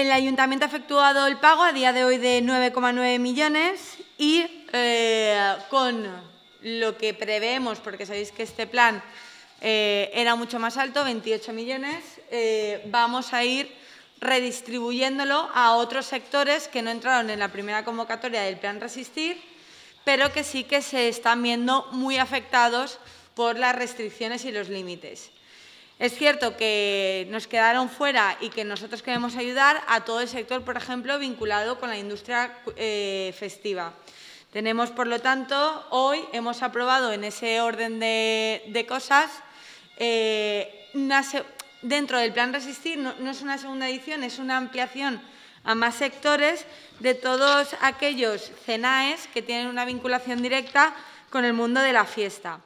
El ayuntamiento ha efectuado el pago a día de hoy de 9,9 millones y eh, con lo que preveemos, porque sabéis que este plan eh, era mucho más alto, 28 millones, eh, vamos a ir redistribuyéndolo a otros sectores que no entraron en la primera convocatoria del plan Resistir, pero que sí que se están viendo muy afectados por las restricciones y los límites. Es cierto que nos quedaron fuera y que nosotros queremos ayudar a todo el sector, por ejemplo, vinculado con la industria eh, festiva. Tenemos, por lo tanto, hoy hemos aprobado en ese orden de, cosas, eh, dentro del plan Resistir, no, no es una segunda edición, es una ampliación a más sectores de todos aquellos CENAES que tienen una vinculación directa con el mundo de la fiesta.